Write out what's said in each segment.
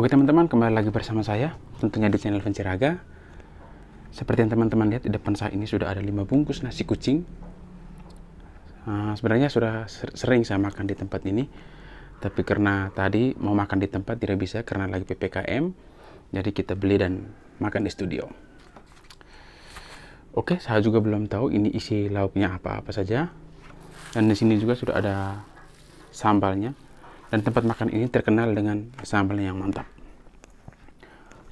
Oke teman-teman, kembali lagi bersama saya, tentunya di channel Venciraga. Seperti yang teman-teman lihat, di depan saya ini sudah ada 5 bungkus nasi kucing. Uh, sebenarnya sudah sering saya makan di tempat ini, tapi karena tadi mau makan di tempat tidak bisa karena lagi PPKM, jadi kita beli dan makan di studio. Oke, saya juga belum tahu ini isi lauknya apa-apa saja. Dan di sini juga sudah ada sambalnya. Dan tempat makan ini terkenal dengan sambal yang mantap.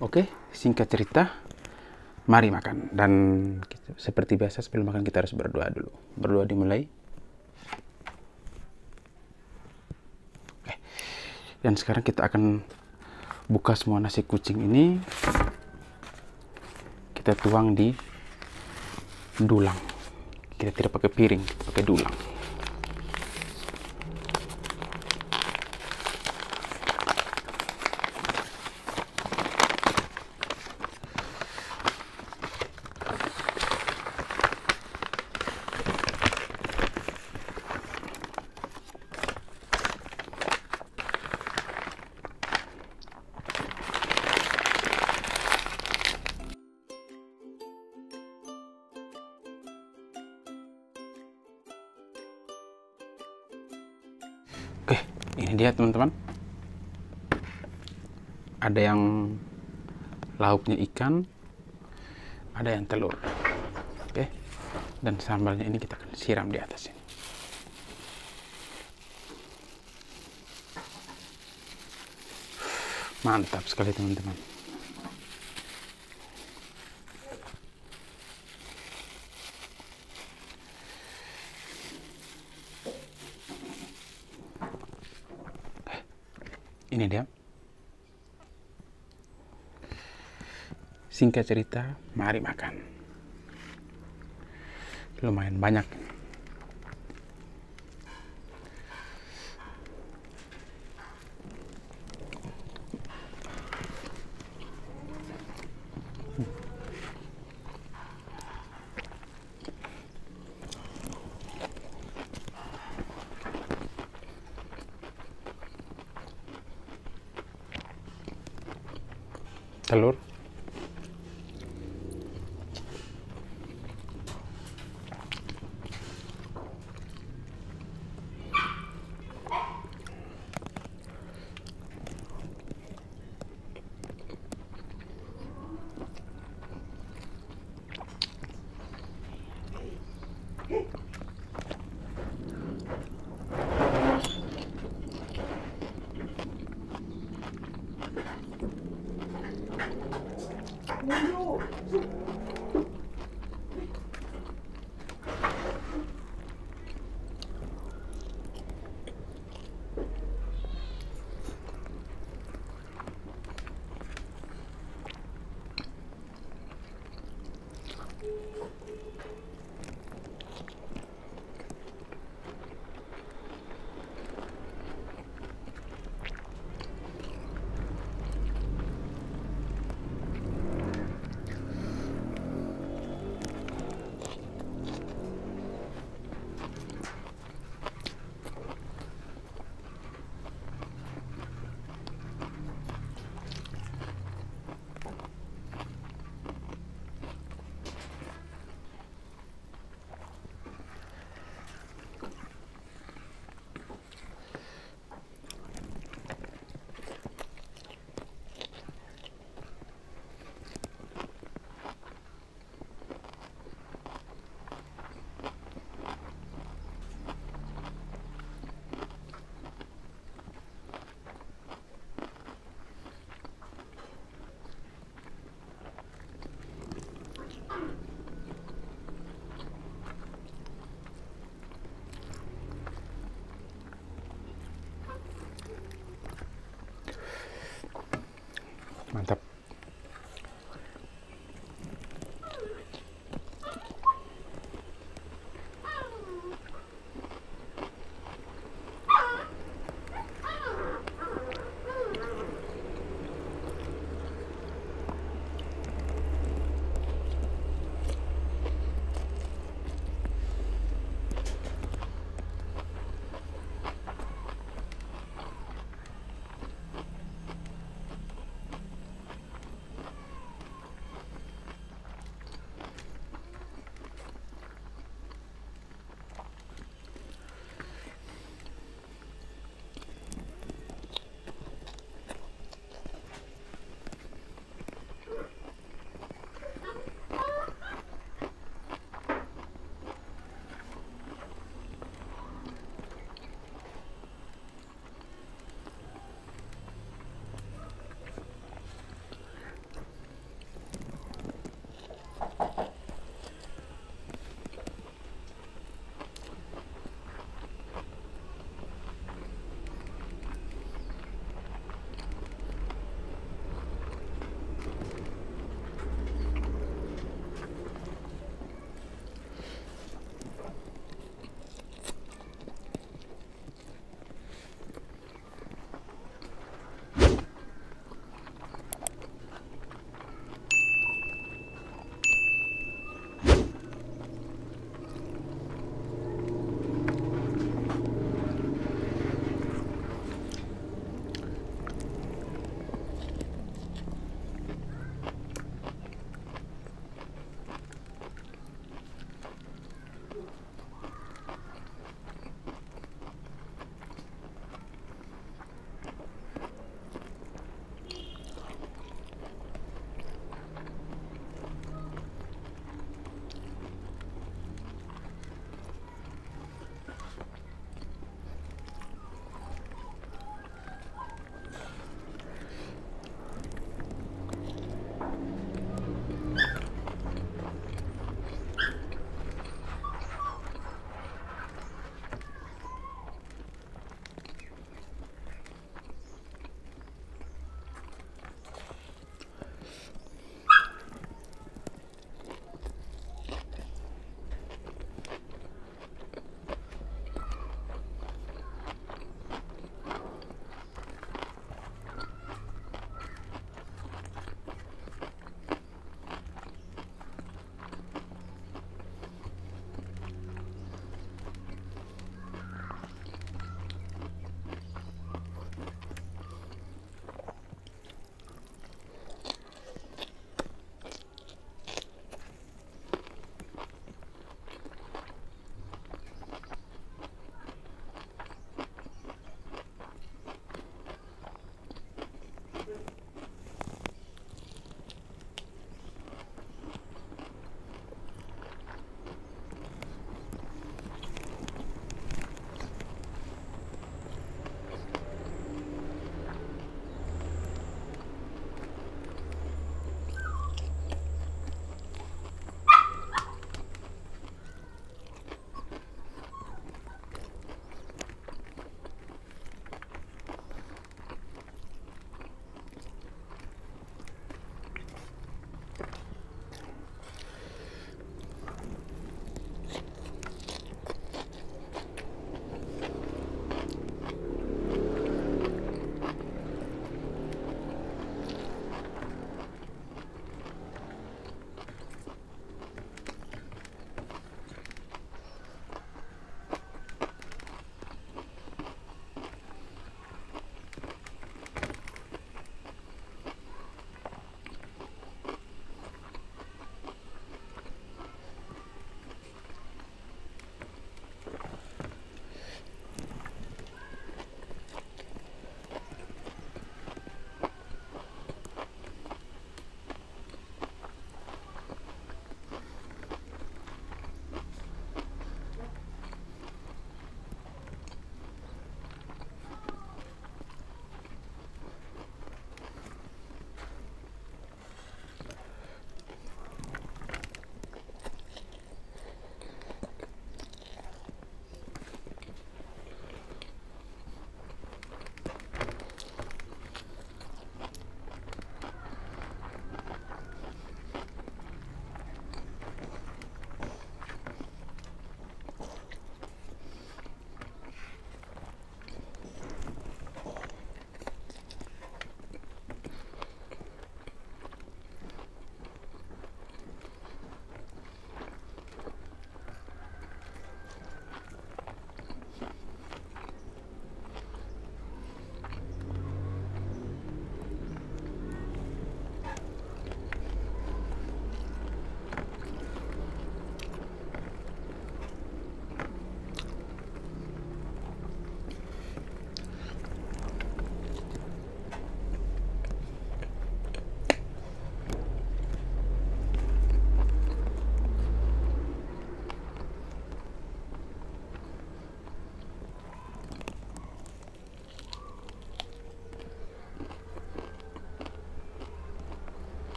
Oke, singkat cerita, mari makan. Dan kita, seperti biasa sebelum makan kita harus berdoa dulu. Berdoa dimulai. Oke. Dan sekarang kita akan buka semua nasi kucing ini. Kita tuang di dulang. Kita tidak pakai piring, kita pakai dulang. lihat ya, teman-teman ada yang lauknya ikan ada yang telur oke dan sambalnya ini kita akan siram di atas ini mantap sekali teman-teman ini dia singkat cerita mari makan lumayan banyak Calor.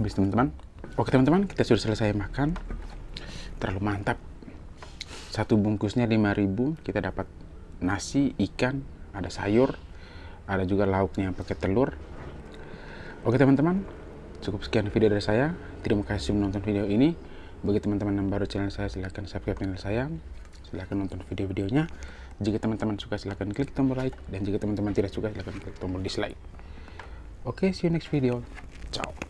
habis teman-teman oke teman-teman kita sudah selesai makan terlalu mantap satu bungkusnya 5000 kita dapat nasi ikan ada sayur ada juga lauknya pakai telur oke teman-teman cukup sekian video dari saya terima kasih menonton video ini bagi teman-teman yang baru channel saya silahkan subscribe channel saya silahkan nonton video-videonya jika teman-teman suka silahkan klik tombol like dan jika teman-teman tidak suka silahkan klik tombol dislike oke okay, see you next video ciao